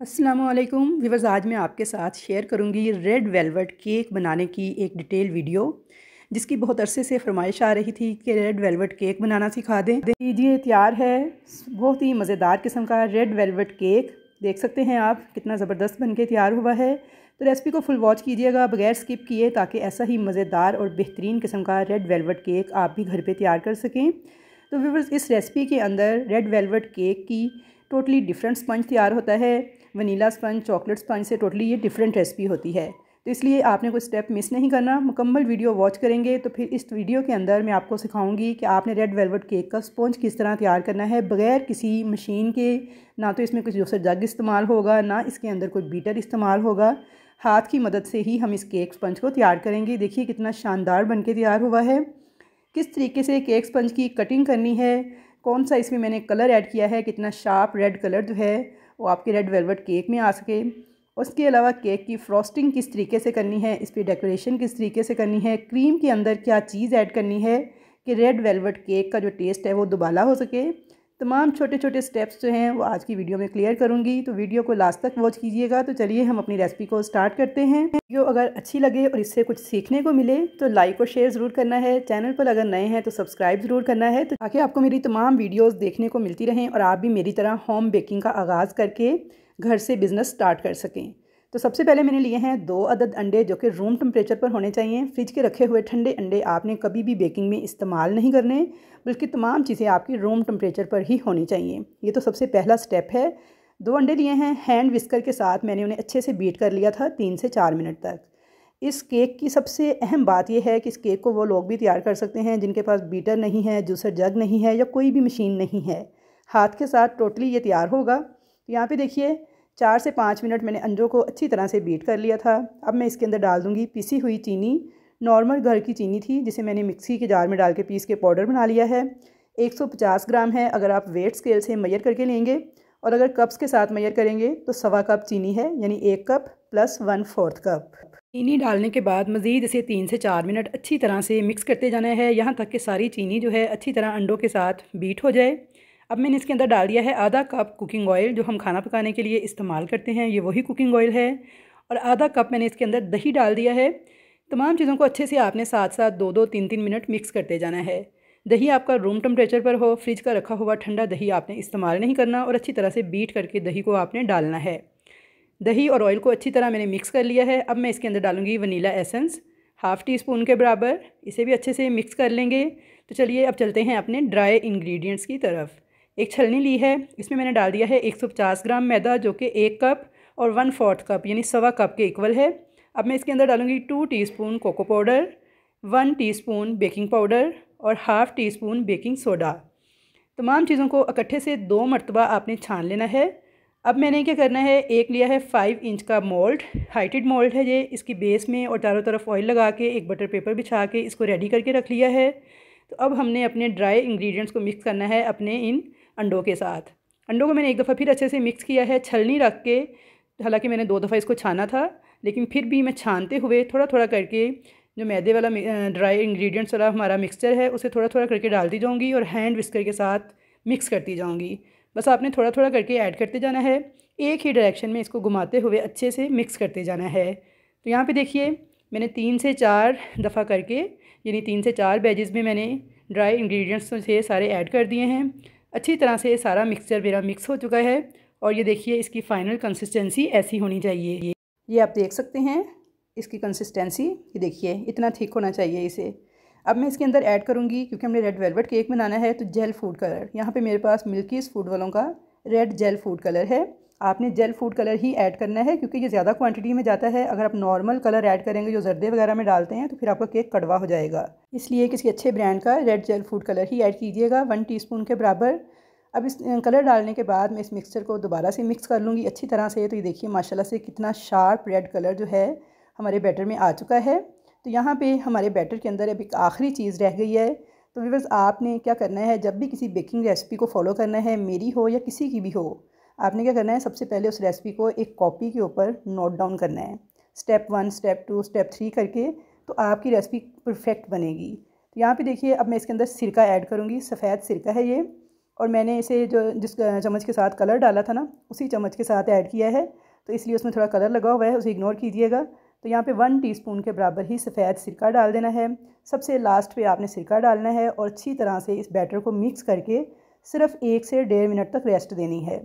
Aslam viewers आज मैं आपके साथ शेयर करूंगी रेड वेलवेट केक बनाने की एक डिटेल वीडियो जिसकी बहुत अरसे से फरमाइश आ रही थी कि रेड वेलवेट केक बनाना सिखा दें लीजिए तैयार है बहुत ही मज़ेदार किस्म का रेड वेलवेट केक देख सकते हैं आप कितना ज़बरदस्त बन के तैयार हुआ है तो रेसिपी को फुल वॉच कीजिएगा बगैर स्किप किए ताकि ऐसा ही मज़ेदार और बेहतरीन किस्म का रेड वेलवेट केक आप भी घर पर तैयार कर सकें तो व्यूवर्स इस रेसिपी के अंदर रेड वेलवेट केक की टोटली डिफरेंट स्पंज तैयार होता है वनीला स्पंज चॉकलेट स्पंज से टोटली ये डिफरेंट रेसिपी होती है तो इसलिए आपने कोई स्टेप मिस नहीं करना मुकम्मल वीडियो वॉच करेंगे तो फिर इस वीडियो के अंदर मैं आपको सिखाऊंगी कि आपने रेड वेलवेट केक का स्पंज किस तरह तैयार करना है बगैर किसी मशीन के ना तो इसमें कुछ दूसरा जग इस्तेमाल होगा ना इसके अंदर कोई बीटर इस्तेमाल होगा हाथ की मदद से ही हम इस केक स्पंज को तैयार करेंगे देखिए कितना शानदार बन के तैयार हुआ है किस तरीके से केक स्पंज की कटिंग करनी है कौन सा इसमें मैंने कलर ऐड किया है कितना शार्प रेड कलर जो है वो आपके रेड वेलवेट केक में आ सके उसके अलावा केक की फ्रॉस्टिंग किस तरीके से करनी है इस पर डेकोरेशन किस तरीके से करनी है क्रीम के अंदर क्या चीज़ ऐड करनी है कि रेड वेलवेट केक का जो टेस्ट है वो दुबला हो सके तमाम छोटे छोटे स्टेप्स जो हैं वो आज की वीडियो में क्लियर करूँगी तो वीडियो को लास्ट तक वॉच कीजिएगा तो चलिए हम अपनी रेसिपी को स्टार्ट करते हैं वीडियो अगर अच्छी लगे और इससे कुछ सीखने को मिले तो लाइक और शेयर ज़रूर करना है चैनल पर अगर नए हैं तो सब्सक्राइब ज़रूर करना है तो ताकि आपको मेरी तमाम वीडियोज़ देखने को मिलती रहें और आप भी मेरी तरह होम बेकिंग का आगाज़ करके घर से बिज़नेस स्टार्ट कर सकें तो सबसे पहले मैंने लिए हैं दो अदद अंडे जो कि रूम टेम्परेचर पर होने चाहिए फ्रिज के रखे हुए ठंडे अंडे आपने कभी भी बेकिंग में इस्तेमाल नहीं करने बल्कि तमाम चीज़ें आपकी रूम टेम्परेचर पर ही होनी चाहिए ये तो सबसे पहला स्टेप है दो अंडे लिए हैं हैंड विस्कर के साथ मैंने उन्हें अच्छे से बीट कर लिया था तीन से चार मिनट तक इस केक की सबसे अहम बात यह है कि इस केक को वो लोग भी तैयार कर सकते हैं जिनके पास बीटर नहीं है जूसर जग नहीं है या कोई भी मशीन नहीं है हाथ के साथ टोटली ये तैयार होगा यहाँ पे देखिए चार से पाँच मिनट मैंने अंडों को अच्छी तरह से बीट कर लिया था अब मैं इसके अंदर डाल दूँगी पीसी हुई चीनी नॉर्मल घर की चीनी थी जिसे मैंने मिक्सी के जार में डाल के पीस के पाउडर बना लिया है 150 ग्राम है अगर आप वेट स्केल से मैयर करके लेंगे और अगर कप्स के साथ मैयर करेंगे तो सवा कप चीनी है यानी एक cup plus one fourth cup चीनी डालने के बाद मज़ीद इसे तीन से चार मिनट अच्छी तरह से मिक्स करते जाना है यहाँ तक कि सारी चीनी जो है अच्छी तरह अंडों के साथ बीट हो जाए अब मैंने इसके अंदर डाल दिया है आधा कप कुकिंग ऑयल जो हम खाना पकाने के लिए इस्तेमाल करते हैं ये वही कुकिंग ऑयल है और आधा कप मैंने इसके अंदर दही डाल दिया है तमाम चीज़ों को अच्छे से आपने साथ साथ दो दो तीन तीन मिनट मिक्स करते जाना है दही आपका रूम टेम्परेचर पर हो फ्रिज का रखा हुआ ठंडा दही आपने इस्तेमाल नहीं करना और अच्छी तरह से बीट करके दही को आपने डालना है दही और ऑयल को अच्छी तरह मैंने मिक्स कर लिया है अब मैं इसके अंदर डालूंगी vanilla essence half teaspoon के बराबर इसे भी अच्छे से मिक्स कर लेंगे तो चलिए अब चलते हैं अपने ड्राई इंग्रेडिएंट्स की तरफ एक छलनी ली है इसमें मैंने डाल दिया है 150 ग्राम मैदा जो कि एक कप और वन फोर्थ कप यानी सवा कप के इक्वल है अब मैं इसके अंदर डालूँगी two teaspoon cocoa powder one teaspoon baking powder और half teaspoon baking soda तमाम चीज़ों को इकट्ठे से दो मरतबा आपने छान लेना है अब मैंने क्या करना है एक लिया है फ़ाइव इंच का मोल्ट हाइटेड मोल्ट है ये इसकी बेस में और चारों तरफ ऑयल लगा के एक बटर पेपर बिछा के इसको रेडी करके रख लिया है तो अब हमने अपने ड्राई इंग्रेडिएंट्स को मिक्स करना है अपने इन अंडों के साथ अंडों को मैंने एक दफ़ा फिर अच्छे से मिक्स किया है छलनी रख के हालांकि मैंने दो दफ़ा इसको छाना था लेकिन फिर भी मैं छानते हुए थोड़ा थोड़ा करके जो मैदे वाला ड्राई इंग्रेडिएंट्स वाला हमारा मिक्सचर है उसे थोड़ा थोड़ा करके डालती जाऊँगी और हैंड विस्कर के साथ मिक्स करती जाऊँगी बस आपने थोड़ा थोड़ा करके ऐड करते जाना है एक ही डायरेक्शन में इसको घुमाते हुए अच्छे से मिक्स करते जाना है तो यहाँ पे देखिए मैंने तीन से चार दफ़ा करके यानी तीन से चार बैजेज़ में मैंने ड्राई इन्ग्रीडियंट्स से सारे ऐड कर दिए हैं अच्छी तरह से सारा मिक्सचर मेरा मिक्स हो चुका है और ये देखिए इसकी फाइनल कंसिस्टेंसी ऐसी होनी चाहिए ये आप देख सकते हैं इसकी कंसिस्टेंसी ये देखिए इतना ठीक होना चाहिए इसे अब मैं इसके अंदर ऐड करूँगी क्योंकि हमने रेड वेलवेट केक बनाना है तो जेल फूड कलर यहाँ पे मेरे पास मिल्कीस फूड वालों का रेड जेल फूड कलर है आपने जेल फूड कलर ही ऐड करना है क्योंकि ये ज़्यादा क्वांटिटी में जाता है अगर आप नॉर्मल कलर ऐड करेंगे जो जर्दे वगैरह में डालते हैं तो फिर आपका केक कड़वा हो जाएगा इसलिए किसी अच्छे ब्रांड का रेड जेल फूड कलर ही ऐड कीजिएगा वन टी के बराबर अब इस कलर डालने के बाद मैं इस मिक्सचर को दोबारा से मिक्स कर लूँगी अच्छी तरह से तो ये देखिए माशाला से कितना शार्प रेड कलर जो है हमारे बैटर में आ चुका है तो यहाँ पे हमारे बैटर के अंदर अब एक आखिरी चीज़ रह गई है तो व्यवर्स आपने क्या करना है जब भी किसी बेकिंग रेसिपी को फॉलो करना है मेरी हो या किसी की भी हो आपने क्या करना है सबसे पहले उस रेसिपी को एक कॉपी के ऊपर नोट डाउन करना है step one step two step three करके तो आपकी रेसिपी परफेक्ट बनेगी तो यहाँ पे देखिए अब मैं इसके अंदर सिरका ऐड करूँगी सफ़ेद सिरका है ये और मैंने इसे जो जिस चम्मच के साथ कलर डाला था ना उसी चम्मच के साथ ऐड किया है तो इसलिए उसमें थोड़ा कलर लगा हुआ है उसे इग्नोर कीजिएगा तो यहाँ पे वन टीस्पून के बराबर ही सफ़ेद सिरका डाल देना है सबसे लास्ट पे आपने सिरका डालना है और अच्छी तरह से इस बैटर को मिक्स करके सिर्फ एक से डेढ़ मिनट तक रेस्ट देनी है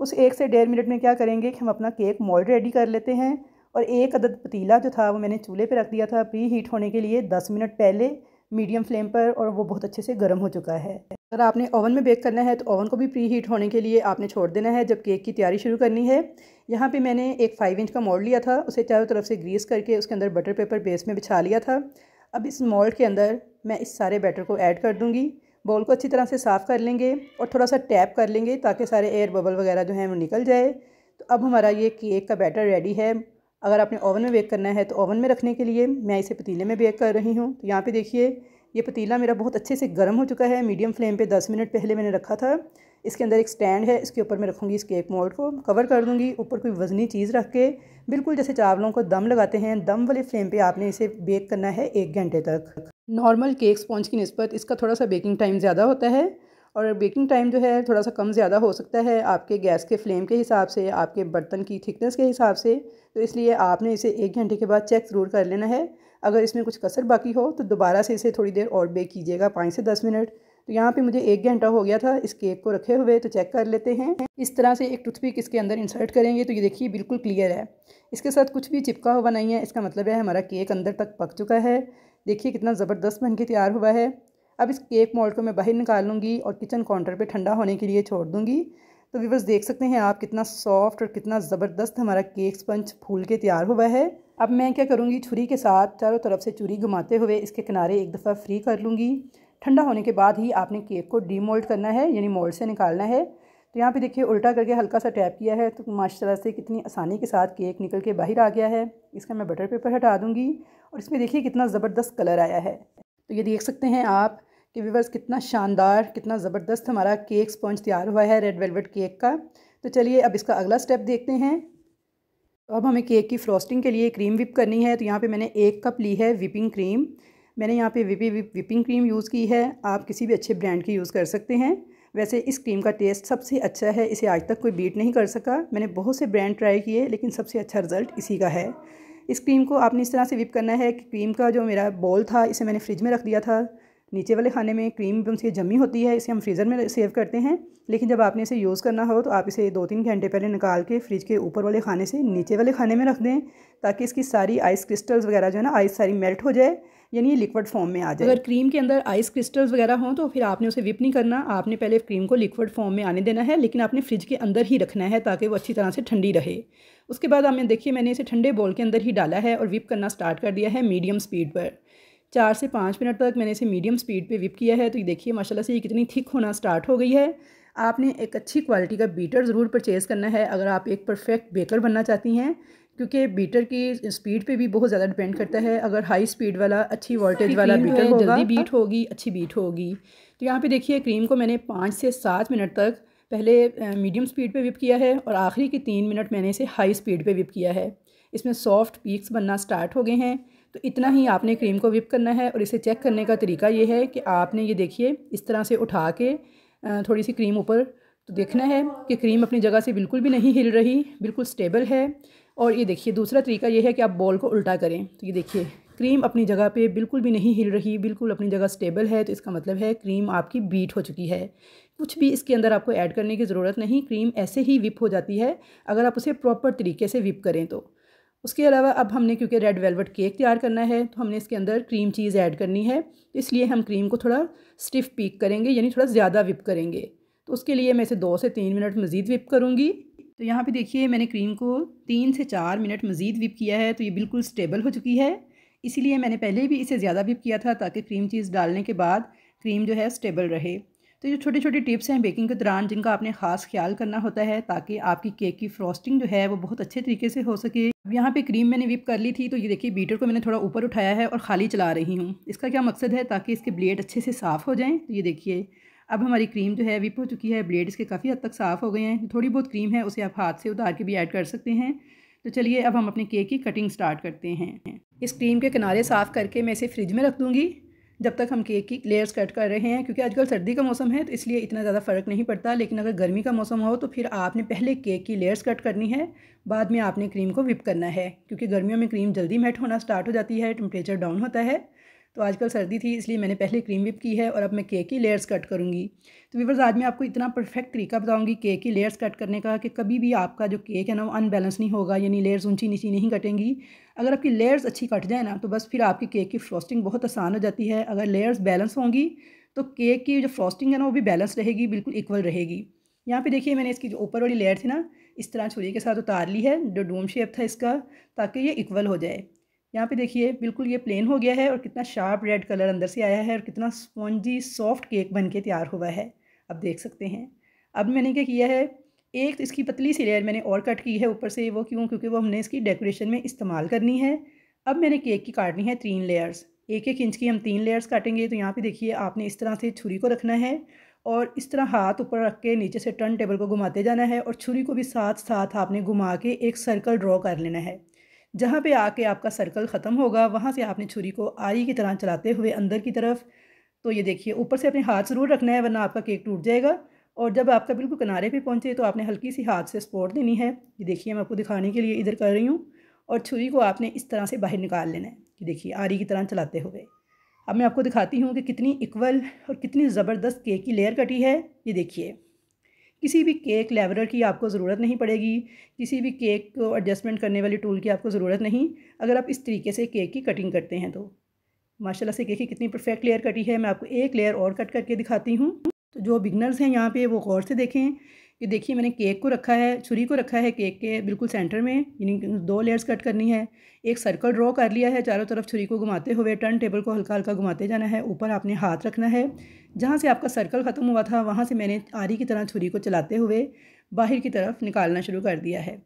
उस एक से डेढ़ मिनट में क्या करेंगे कि हम अपना केक मोल्ड रेडी कर लेते हैं और एक अदद पतीला जो था वो मैंने चूल्हे पे रख दिया था प्री हीट होने के लिए दस मिनट पहले मीडियम फ्लेम पर और वो बहुत अच्छे से गर्म हो चुका है अगर आपने ओवन में बेक करना है तो ओवन को भी प्री हीट होने के लिए आपने छोड़ देना है जब केक की तैयारी शुरू करनी है यहाँ पे मैंने एक फाइव इंच का मोल्ड लिया था उसे चारों तरफ से ग्रीस करके उसके अंदर बटर पेपर बेस में बिछा लिया था अब इस मोल्ड के अंदर मैं इस सारे बैटर को ऐड कर दूँगी बॉल को अच्छी तरह से साफ़ कर लेंगे और थोड़ा सा टैप कर लेंगे ताकि सारे एयर बबल वगैरह जो हैं वो निकल जाए तो अब हमारा ये केक का बैटर रेडी है अगर आपने ओवन में बेक करना है तो ओवन में रखने के लिए मैं इसे पतीले में बेक कर रही हूँ तो यहाँ पे देखिए ये पतीला मेरा बहुत अच्छे से गर्म हो चुका है मीडियम फ्लेम पे दस मिनट पहले मैंने रखा था इसके अंदर एक स्टैंड है इसके ऊपर मैं रखूँगी इस केक मोल्ड को कवर कर दूँगी ऊपर कोई वजनी चीज़ रख के बिल्कुल जैसे चावलों को दम लगाते हैं दम वाले फ्लेम पे आपने इसे बेक करना है एक घंटे तक नॉर्मल केक स्पॉन्ज की नस्बत इसका थोड़ा सा बेकिंग टाइम ज़्यादा होता है और बेकिंग टाइम जो है थोड़ा सा कम ज़्यादा हो सकता है आपके गैस के फ्लेम के हिसाब से आपके बर्तन की थिकनेस के हिसाब से तो इसलिए आपने इसे एक घंटे के बाद चेक ज़रूर कर लेना है अगर इसमें कुछ कसर बाकी हो तो दोबारा से इसे थोड़ी देर और बेक कीजिएगा पाँच से दस मिनट तो यहाँ पे मुझे एक घंटा हो गया था इस केक को रखे हुए तो चेक कर लेते हैं इस तरह से एक टूथपिक इसके अंदर इंसर्ट करेंगे तो ये देखिए बिल्कुल क्लियर है इसके साथ कुछ भी चिपका हुआ नहीं है इसका मतलब है हमारा केक अंदर तक पक चुका है देखिए कितना ज़बरदस्त बन के तैयार हुआ है अब इस केक मोल्ड को मैं बाहर निकाल लूँगी और किचन काउंटर पर ठंडा होने के लिए छोड़ दूँगी तो व्यूवर्स देख सकते हैं आप कितना सॉफ्ट और कितना ज़बरदस्त हमारा केक स्पंज फूल के तैयार हुआ है अब मैं क्या करूँगी छुरी के साथ चारों तरफ से चुरी घुमाते हुए इसके किनारे एक दफ़ा फ्री कर लूँगी ठंडा होने के बाद ही आपने केक को डीमोल्ड करना है यानी मोल्ड से निकालना है तो यहाँ पे देखिए उल्टा करके हल्का सा टैप किया है तो माशाल्लाह से कितनी आसानी के साथ केक निकल के बाहर आ गया है इसका मैं बटर पेपर हटा दूँगी और इसमें देखिए कितना ज़बरदस्त कलर आया है तो ये देख सकते हैं आप कि व्यूवर्स कितना शानदार कितना ज़बरदस्त हमारा केक स्पंज तैयार हुआ है रेड वेलवेट केक का तो चलिए अब इसका अगला स्टेप देखते हैं तो अब हमें केक की फ्रॉस्टिंग के लिए क्रीम विप करनी है तो यहाँ पे मैंने एक कप ली है विपिंग क्रीम मैंने यहाँ पे whippy whip whipping cream use की है आप किसी भी अच्छे ब्रांड की यूज़ कर सकते हैं वैसे इस क्रीम का टेस्ट सबसे अच्छा है इसे आज तक कोई बीट नहीं कर सका मैंने बहुत से ब्रांड ट्राई किए लेकिन सबसे अच्छा रिज़ल्ट इसी का है इस क्रीम को आपने इस तरह से विप करना है कि क्रीम का जो मेरा बॉल था इसे मैंने फ्रिज में रख दिया था नीचे वाले खाने में क्रीम उनसे से जमी होती है इसे हम फ्रीज़र में सेव करते हैं लेकिन जब आपने इसे यूज़ करना हो तो आप इसे दो तीन घंटे पहले निकाल के फ्रिज के ऊपर वाले खाने से नीचे वाले खाने में रख दें ताकि इसकी सारी आइस क्रिस्टल्स वगैरह जो है ना आइस सारी मेल्ट हो जाए यानी ये लिक्विड फॉर्म में आ जाए अगर क्रीम के अंदर आइस क्रिस्टल्स वगैरह हों तो फिर आपने उसे विप नहीं करना आपने पहले क्रीम को लिक्विड फॉर्म में आने देना है लेकिन आपने फ्रिज के अंदर ही रखना है ताकि वो अच्छी तरह से ठंडी रहे उसके बाद आपने देखिए मैंने इसे ठंडे बॉल के अंदर ही डाला है और विप करना स्टार्ट कर दिया है मीडियम स्पीड पर चार से पाँच मिनट तक मैंने इसे मीडियम स्पीड पर विप किया है तो ये देखिए माशाला से ये कितनी थिक होना स्टार्ट हो गई है आपने एक अच्छी क्वालिटी का बीटर ज़रूर परचेज़ करना है अगर आप एक परफेक्ट बेकर बनना चाहती हैं क्योंकि बीटर की स्पीड पे भी बहुत ज़्यादा डिपेंड करता है अगर हाई स्पीड वाला अच्छी वोल्टेज वाला तो बीटर होगा जल्दी बीट होगी अच्छी बीट होगी तो यहाँ पे देखिए क्रीम को मैंने पाँच से सात मिनट तक पहले मीडियम स्पीड पे विप किया है और आखिरी के तीन मिनट मैंने इसे हाई स्पीड पे विप किया है इसमें सॉफ्ट पीक्स बनना स्टार्ट हो गए हैं तो इतना ही आपने क्रीम को विप करना है और इसे चेक करने का तरीका ये है कि आपने ये देखिए इस तरह से उठा के थोड़ी सी क्रीम ऊपर तो देखना है कि क्रीम अपनी जगह से बिल्कुल भी नहीं हिल रही बिल्कुल स्टेबल है और ये देखिए दूसरा तरीका ये है कि आप बॉल को उल्टा करें तो ये देखिए क्रीम अपनी जगह पे बिल्कुल भी नहीं हिल रही बिल्कुल अपनी जगह स्टेबल है तो इसका मतलब है क्रीम आपकी बीट हो चुकी है कुछ भी इसके अंदर आपको ऐड करने की ज़रूरत नहीं क्रीम ऐसे ही विप हो जाती है अगर आप उसे प्रॉपर तरीके से विप करें तो उसके अलावा अब हमने क्योंकि रेड वेलवेट केक तैयार करना है तो हमने इसके अंदर क्रीम चीज़ ऐड करनी है तो इसलिए हम क्रीम को थोड़ा स्टिफ पीक करेंगे यानी थोड़ा ज़्यादा विप करेंगे तो उसके लिए मैं इसे दो से तीन मिनट मज़ीद विप करूँगी तो यहाँ पे देखिए मैंने क्रीम को तीन से चार मिनट मज़ीद विप किया है तो ये बिल्कुल स्टेबल हो चुकी है इसीलिए मैंने पहले भी इसे ज़्यादा विप किया था ताकि क्रीम चीज़ डालने के बाद क्रीम जो है स्टेबल रहे तो ये छोटे छोटे टिप्स हैं बेकिंग के दौरान जिनका आपने ख़ास ख्याल करना होता है ताकि आपकी केक की फ्रॉस्टिंग जो है वो बहुत अच्छे तरीके से हो सके अब यहाँ पे क्रीम मैंने विप कर ली थी तो ये देखिए बीटर को मैंने थोड़ा ऊपर उठाया है और खाली चला रही हूँ इसका क्या मकसद है ताकि इसके ब्लेड अच्छे से साफ़ हो जाएँ तो ये देखिए अब हमारी क्रीम जो है विप हो चुकी है ब्लेड इसके काफ़ी हद तक साफ़ हो गए हैं थोड़ी बहुत क्रीम है उसे आप हाथ से उतार के भी ऐड कर सकते हैं तो चलिए अब हम अपने केक की कटिंग स्टार्ट करते हैं इस क्रीम के किनारे साफ़ करके मैं इसे फ्रिज में रख दूँगी जब तक हम केक की लेयर्स कट कर रहे हैं क्योंकि आजकल सर्दी का मौसम है तो इसलिए इतना ज़्यादा फ़र्क नहीं पड़ता लेकिन अगर गर्मी का मौसम हो तो फिर आपने पहले केक की लेयर्स कट करनी है बाद में आपने क्रीम को विप करना है क्योंकि गर्मियों में क्रीम जल्दी मेट होना स्टार्ट हो जाती है टेम्परेचर डाउन होता है तो आजकल सर्दी थी इसलिए मैंने पहले क्रीम विप की है और अब मैं केक की लेयर्स कट करूँगी तो वीवर्स आज मैं आपको इतना परफेक्ट तरीका बताऊँगी केक की लेयर्स कट करने का कि कभी भी आपका जो केक है ना वो अनबैलेंस नहीं होगा यानी लेयर्स ऊंची नीची नहीं कटेंगी अगर आपकी लेयर्स अच्छी कट जाए ना तो बस फिर आपकी केक की फ्रॉस्टिंग बहुत आसान हो जाती है अगर लेयर्स बैलेंस होंगी तो केक की जो फ्रॉस्टिंग है ना वो भी बैलेंस रहेगी बिल्कुल इक्वल रहेगी यहाँ पे देखिए मैंने इसकी जो ऊपर वाली लेयर थी ना इस तरह छुरी के साथ उतार ली है जो डोम शेप था इसका ताकि ये इक्वल हो जाए यहाँ पे देखिए बिल्कुल ये प्लेन हो गया है और कितना शार्प रेड कलर अंदर से आया है और कितना स्पॉन्जी सॉफ्ट केक बन के तैयार हुआ है अब देख सकते हैं अब मैंने क्या किया है एक तो इसकी पतली सी लेयर मैंने और कट की है ऊपर से वो क्यों क्योंकि वो हमने इसकी डेकोरेशन में इस्तेमाल करनी है अब मैंने केक की काटनी है तीन लेयर्स एक एक इंच की हम तीन लेयर्स काटेंगे तो यहाँ पर देखिए आपने इस तरह से छुरी को रखना है और इस तरह हाथ ऊपर रख के नीचे से टर्न टेबल को घुमाते जाना है और छुरी को भी साथ साथ आपने घुमा के एक सर्कल ड्रॉ कर लेना है जहाँ पे आके आपका सर्कल ख़त्म होगा वहाँ से आपने छुरी को आरी की तरह चलाते हुए अंदर की तरफ तो ये देखिए ऊपर से अपने हाथ ज़रूर रखना है वरना आपका केक टूट जाएगा और जब आपका बिल्कुल किनारे पे पहुँचे तो आपने हल्की सी हाथ से स्पोर्ट देनी है ये देखिए मैं आपको दिखाने के लिए इधर कर रही हूँ और छुरी को आपने इस तरह से बाहर निकाल लेना है ये देखिए आरी की तरह चलाते हुए अब मैं आपको दिखाती हूँ कि कितनी इक्वल और कितनी ज़बरदस्त केक की लेयर कटी है ये देखिए किसी भी केक लेवलर की आपको ज़रूरत नहीं पड़ेगी किसी भी केक को एडजस्टमेंट करने वाली टूल की आपको ज़रूरत नहीं अगर आप इस तरीके से केक की कटिंग करते हैं तो माशाल्लाह से केक की कितनी परफेक्ट लेयर कटी है मैं आपको एक लेयर और कट करके दिखाती हूँ तो जो बिगनर्स हैं यहाँ पे वो गौर से देखें ये देखिए मैंने केक को रखा है छुरी को रखा है केक के बिल्कुल सेंटर में यानी दो लेयर्स कट करनी है एक सर्कल ड्रॉ कर लिया है चारों तरफ छुरी को घुमाते हुए टर्न टेबल को हल्का हल्का घुमाते जाना है ऊपर आपने हाथ रखना है जहाँ से आपका सर्कल ख़त्म हुआ था वहाँ से मैंने आरी की तरह छुरी को चलाते हुए बाहर की तरफ निकालना शुरू कर दिया है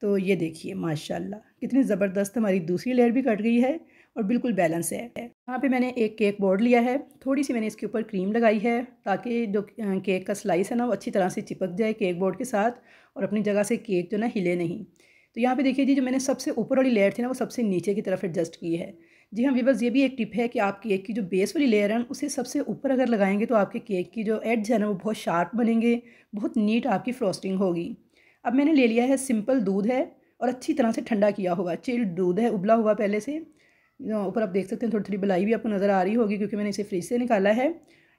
तो ये देखिए माशाल्लाह कितनी ज़बरदस्त हमारी दूसरी लेयर भी कट गई है और बिल्कुल बैलेंस है यहाँ पे मैंने एक केक बोर्ड लिया है थोड़ी सी मैंने इसके ऊपर क्रीम लगाई है ताकि जो केक का स्लाइस है ना वो अच्छी तरह से चिपक जाए केक बोर्ड के साथ और अपनी जगह से केक जो ना हिले नहीं तो यहाँ पे देखिए जी जो मैंने सबसे ऊपर वाली लेयर थी ना वो सबसे नीचे की तरफ एडजस्ट की है जी हाँ विवर्स ये भी एक टिप है कि आप केक की जो बेस वाली लेयर है उसे सबसे ऊपर अगर लगाएंगे तो आपके केक की जो एड्स है ना वो बहुत शार्प बनेंगे बहुत नीट आपकी फ्रॉस्टिंग होगी अब मैंने ले लिया है सिंपल दूध है और अच्छी तरह से ठंडा किया हुआ चिल्ड दूध है उबला हुआ पहले से ऊपर आप देख सकते हैं थोड़ी थोड़ी बलाई भी आपको नज़र आ रही होगी क्योंकि मैंने इसे फ्रिज से निकाला है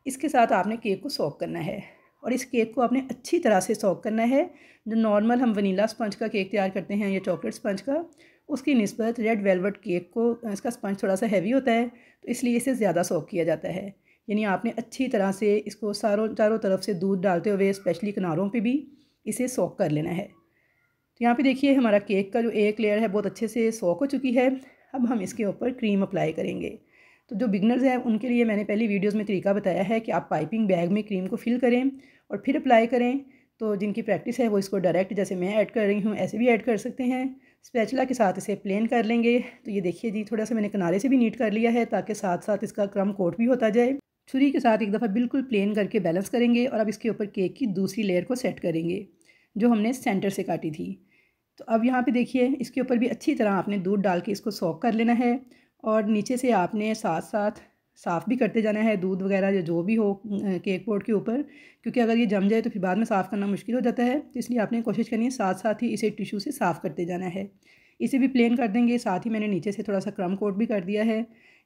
इसके साथ आपने केक को सॉक करना है और इस केक को आपने अच्छी तरह से सॉक करना है जो नॉर्मल हम वनीला स्पंज का केक तैयार करते हैं या चॉकलेट स्पंज का उसकी नस्बत रेड वेलवेट केक को इसका स्पंज थोड़ा सा हैवी होता है तो इसलिए इसे ज़्यादा सॉक किया जाता है यानी आपने अच्छी तरह से इसको सारों चारों तरफ से दूध डालते हुए स्पेशली किनारों पर भी इसे सॉक कर लेना है तो यहाँ पर देखिए हमारा केक का जो एक लेयर है बहुत अच्छे से सॉक हो चुकी है अब हम इसके ऊपर क्रीम अप्लाई करेंगे तो जो बिगनर्स हैं उनके लिए मैंने पहली वीडियोस में तरीका बताया है कि आप पाइपिंग बैग में क्रीम को फिल करें और फिर अप्लाई करें तो जिनकी प्रैक्टिस है वो इसको डायरेक्ट जैसे मैं ऐड कर रही हूँ ऐसे भी ऐड कर सकते हैं स्पैचुला के साथ इसे प्लेन कर लेंगे तो ये देखिए जी थोड़ा सा मैंने किनारे से भी नीट कर लिया है ताकि साथ साथ इसका क्रम कोट भी होता जाए छुरी के साथ एक दफ़ा बिल्कुल प्लेन करके बैलेंस करेंगे और अब इसके ऊपर केक की दूसरी लेयर को सेट करेंगे जो हमने सेंटर से काटी थी तो अब यहाँ पे देखिए इसके ऊपर भी अच्छी तरह आपने दूध डाल के इसको सॉक कर लेना है और नीचे से आपने साथ साथ साफ़ भी करते जाना है दूध वगैरह या जो भी हो केक बोर्ड के ऊपर क्योंकि अगर ये जम जाए तो फिर बाद में साफ़ करना मुश्किल हो जाता है तो इसलिए आपने कोशिश करनी है साथ साथ ही इसे टिशू से साफ़ करते जाना है इसे भी प्लेन कर देंगे साथ ही मैंने नीचे से थोड़ा सा क्रम कोट भी कर दिया है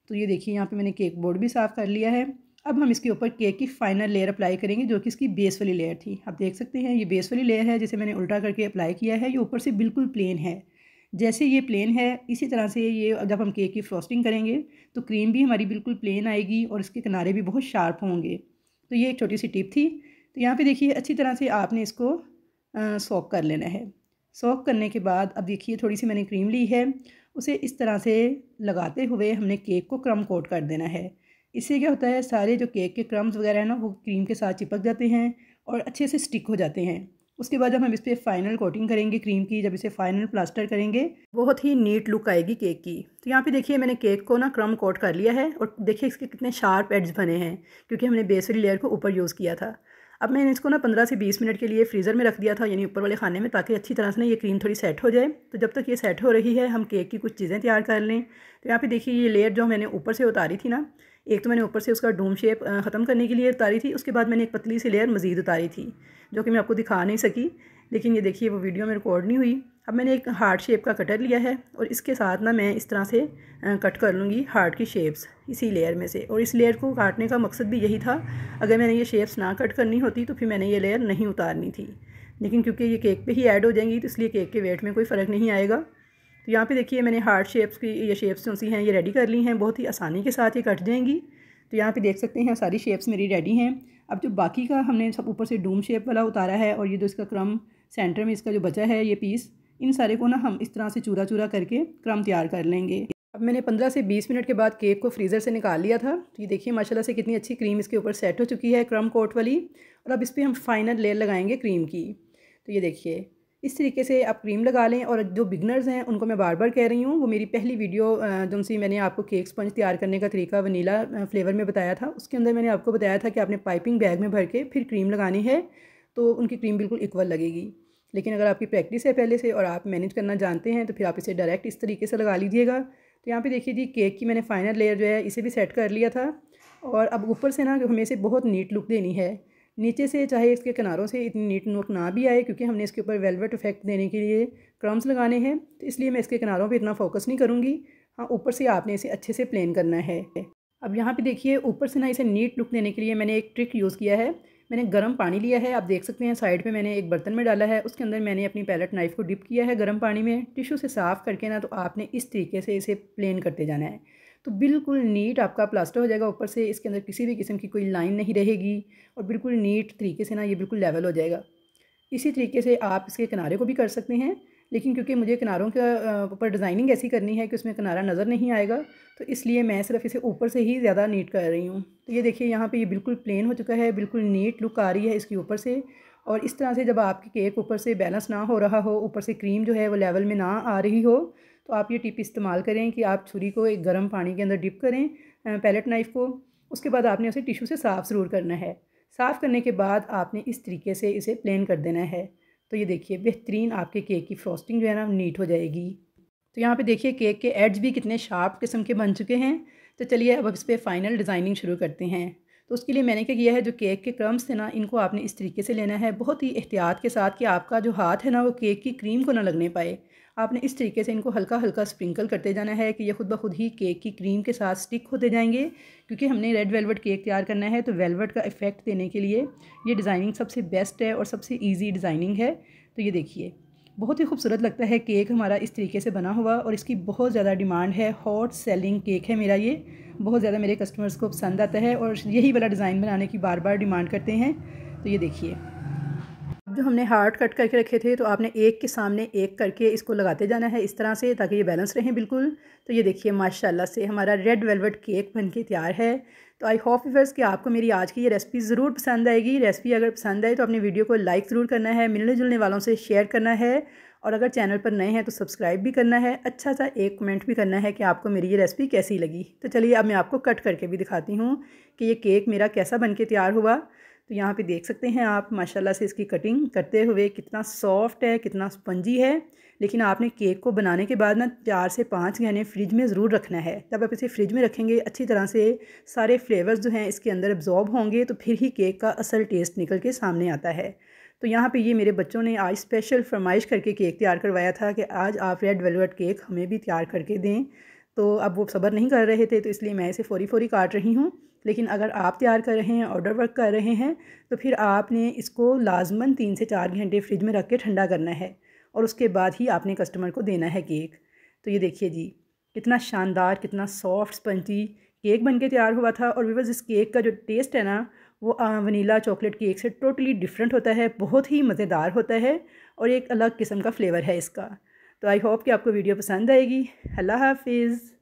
तो ये देखिए यहाँ पे मैंने केक बोर्ड भी साफ़ कर लिया है अब हम इसके ऊपर केक की फाइनल लेयर अप्लाई करेंगे जो कि इसकी बेस वाली लेयर थी आप देख सकते हैं ये बेस वाली लेयर है जिसे मैंने उल्टा करके अप्लाई किया है ये ऊपर से बिल्कुल प्लेन है जैसे ये प्लेन है इसी तरह से ये जब हम केक की फ्रॉस्टिंग करेंगे तो क्रीम भी हमारी बिल्कुल प्लेन आएगी और इसके किनारे भी बहुत शार्प होंगे तो ये एक छोटी सी टिप थी तो यहाँ पर देखिए अच्छी तरह से आपने इसको सॉक कर लेना है सॉक करने के बाद अब देखिए थोड़ी सी मैंने क्रीम ली है उसे इस तरह से लगाते हुए हमने केक को क्रम कोट कर देना है इससे क्या होता है सारे जो केक के क्रम्स वगैरह हैं ना वो क्रीम के साथ चिपक जाते हैं और अच्छे से स्टिक हो जाते हैं उसके बाद जब हम इस पर फाइनल कोटिंग करेंगे क्रीम की जब इसे फाइनल प्लास्टर करेंगे बहुत ही नीट लुक आएगी केक की तो यहाँ पे देखिए मैंने केक को ना क्रम कोट कर लिया है और देखिए इसके कितने शार्प एड्स बने हैं क्योंकि हमने बेसरी लेयर को ऊपर यूज़ किया था अब मैंने इसको ना पंद्रह से बीस मिनट के लिए फ्रीज़र में रख दिया था यानी ऊपर वाले खाने में ताकि अच्छी तरह से ना ये क्रीम थोड़ी सेट हो जाए तो जब तक ये सेट हो रही है हम केक की कुछ चीज़ें तैयार कर लें तो यहाँ पे देखिए ये लेयर जो मैंने ऊपर से उतारी थी ना एक तो मैंने ऊपर से उसका डोम शेप ख़त्म करने के लिए उतारी थी उसके बाद मैंने एक पतली सी लेयर मज़ीद उतारी थी जो कि मैं आपको दिखा नहीं सकी लेकिन ये देखिए वो वीडियो में रिकॉर्ड नहीं हुई अब मैंने एक हार्ट शेप का कटर लिया है और इसके साथ ना मैं इस तरह से कट कर लूँगी हार्ट की शेप्स इसी लेयर में से और इस लेयर को काटने का मकसद भी यही था अगर मैंने ये शेप्स ना कट करनी होती तो फिर मैंने ये लेयर नहीं उतारनी थी लेकिन क्योंकि ये केक पे ही ऐड हो जाएंगी तो इसलिए केक के वेट में कोई फ़र्क नहीं आएगा तो यहाँ पे देखिए मैंने हार्ड शेप्स की ये शेप्स जो सी हैं ये रेडी कर ली हैं बहुत ही आसानी के साथ ये कट जाएंगी तो यहाँ पे देख सकते हैं सारी शेप्स मेरी रेडी हैं अब जो बाकी का हमने सब ऊपर से डूम शेप वाला उतारा है और ये जो इसका क्रम सेंटर में इसका जो बचा है ये पीस इन सारे को ना हम इस तरह से चूरा चूरा करके क्रम तैयार कर लेंगे अब मैंने 15 से 20 मिनट के बाद केक को फ्रीज़र से निकाल लिया था तो ये देखिए माशाल्लाह से कितनी अच्छी क्रीम इसके ऊपर सेट हो चुकी है क्रम कोट वाली और अब इस पर हम फाइनल लेयर लगाएंगे क्रीम की तो ये देखिए इस तरीके से आप क्रीम लगा लें और जो बिगनर्स हैं उनको मैं बार बार कह रही हूँ वो मेरी पहली वीडियो जो सी मैंने आपको केक स्पंज तैयार करने का तरीका वनीला फ्लेवर में बताया था उसके अंदर मैंने आपको बताया था कि आपने पाइपिंग बैग में भर के फिर क्रीम लगानी है तो उनकी क्रीम बिल्कुल इक्वल लगेगी लेकिन अगर आपकी प्रैक्टिस है पहले से और आप मैनेज करना जानते हैं तो फिर आप इसे डायरेक्ट इस तरीके से लगा लीजिएगा तो यहाँ पे देखिए जी केक की मैंने फाइनल लेयर जो है इसे भी सेट कर लिया था और अब ऊपर से ना हमें इसे बहुत नीट लुक देनी है नीचे से चाहे इसके किनारों से इतनी नीट नोक ना भी आए क्योंकि हमने इसके ऊपर वेलवेट इफेक्ट देने के लिए क्रम्स लगाने हैं तो इसलिए मैं इसके किनारों पर इतना फोकस नहीं करूँगी हाँ ऊपर से आपने इसे अच्छे से प्लेन करना है अब यहाँ पर देखिए ऊपर से ना इसे नीट लुक देने के लिए मैंने एक ट्रिक यूज़ किया है मैंने गर्म पानी लिया है आप देख सकते हैं साइड पे मैंने एक बर्तन में डाला है उसके अंदर मैंने अपनी पैलेट नाइफ़ को डिप किया है गर्म पानी में टिशू से साफ़ करके ना तो आपने इस तरीके से इसे प्लेन करते जाना है तो बिल्कुल नीट आपका प्लास्टर हो जाएगा ऊपर से इसके अंदर किसी भी किस्म की कोई लाइन नहीं रहेगी और बिल्कुल नीट तरीके से ना ये बिल्कुल लेवल हो जाएगा इसी तरीके से आप इसके किनारे को भी कर सकते हैं लेकिन क्योंकि मुझे किनारों के ऊपर डिज़ाइनिंग ऐसी करनी है कि उसमें किनारा नज़र नहीं आएगा तो इसलिए मैं सिर्फ इसे ऊपर से ही ज़्यादा नीट कर रही हूँ तो ये देखिए यहाँ पे ये बिल्कुल प्लेन हो चुका है बिल्कुल नीट लुक आ रही है इसके ऊपर से और इस तरह से जब आपके केक ऊपर से बैलेंस ना हो रहा हो ऊपर से क्रीम जो है वो लेवल में ना आ रही हो तो आप ये टिप इस्तेमाल करें कि आप छुरी को एक गर्म पानी के अंदर डिप करें पैलेट नाइफ़ को उसके बाद आपने उसे टिशू से साफ़ ज़रूर करना है साफ़ करने के बाद आपने इस तरीके से इसे प्लेन कर देना है तो ये देखिए बेहतरीन आपके केक की फ्रॉस्टिंग जो है ना नीट हो जाएगी तो यहाँ पे देखिए केक के एड्स भी कितने शार्प किस्म के बन चुके हैं तो चलिए अब इस पर फाइनल डिज़ाइनिंग शुरू करते हैं तो उसके लिए मैंने क्या किया है जो केक के क्रम्स थे ना इनको आपने इस तरीके से लेना है बहुत ही एहतियात के साथ कि आपका जो हाथ है ना वो केक की क्रीम को ना लगने पाए आपने इस तरीके से इनको हल्का हल्का स्प्रिंकल करते जाना है कि ये खुद ब खुद ही केक की क्रीम के साथ स्टिक होते जाएंगे क्योंकि हमने रेड वेलवेट केक तैयार करना है तो वेलवेट का इफ़ेक्ट देने के लिए ये डिज़ाइनिंग सबसे बेस्ट है और सबसे ईजी डिज़ाइनिंग है तो ये देखिए बहुत ही खूबसूरत लगता है केक हमारा इस तरीके से बना हुआ और इसकी बहुत ज़्यादा डिमांड है हॉट सेलिंग केक है मेरा ये बहुत ज़्यादा मेरे कस्टमर्स को पसंद आता है और यही वाला डिज़ाइन बनाने की बार बार डिमांड करते हैं तो ये देखिए जो हमने हार्ड कट करके रखे थे तो आपने एक के सामने एक करके इसको लगाते जाना है इस तरह से ताकि ये बैलेंस रहें बिल्कुल तो ये देखिए माशाल्लाह से हमारा रेड वेलवेट केक बनके तैयार है तो आई होप यूर्स कि आपको मेरी आज की ये रेसिपी ज़रूर पसंद आएगी रेसिपी अगर पसंद आए तो अपनी वीडियो को लाइक ज़रूर करना है मिलने जुलने वालों से शेयर करना है और अगर चैनल पर नए हैं तो सब्सक्राइब भी करना है अच्छा सा एक कमेंट भी करना है कि आपको मेरी ये रेसिपी कैसी लगी तो चलिए अब मैं आपको कट करके भी दिखाती हूँ कि ये केक मेरा कैसा बन के तैयार हुआ तो यहाँ पर देख सकते हैं आप माशाला से इसकी कटिंग करते हुए कितना सॉफ्ट है कितना स्पंजी है लेकिन आपने केक को बनाने के बाद ना चार से पाँच घंटे फ्रिज में ज़रूर रखना है तब आप इसे फ्रिज में रखेंगे अच्छी तरह से सारे फ्लेवर्स जो हैं इसके अंदर अब्ज़ॉर्ब होंगे तो फिर ही केक का असल टेस्ट निकल के सामने आता है तो यहाँ पे ये मेरे बच्चों ने आज स्पेशल फरमाइश करके केक तैयार करवाया था कि आज आप रेड वेलवेट केक हमें भी तैयार करके दें तो अब वो सब्र नहीं कर रहे थे तो इसलिए मैं इसे फ़ौरी फ़ौरी काट रही हूँ लेकिन अगर आप तैयार कर रहे हैं ऑर्डर वर्क कर रहे हैं तो फिर आपने इसको लाजमन तीन से चार घंटे फ्रिज में रख के ठंडा करना है और उसके बाद ही आपने कस्टमर को देना है केक तो ये देखिए जी कितना शानदार कितना सॉफ्ट स्पंजी केक बन के तैयार हुआ था और बिकॉज़ इस केक का जो टेस्ट है ना वो वनीला चॉकलेट केक से टोटली डिफरेंट होता है बहुत ही मज़ेदार होता है और एक अलग किस्म का फ्लेवर है इसका तो आई होप कि आपको वीडियो पसंद आएगी अल्लाह हाफिज़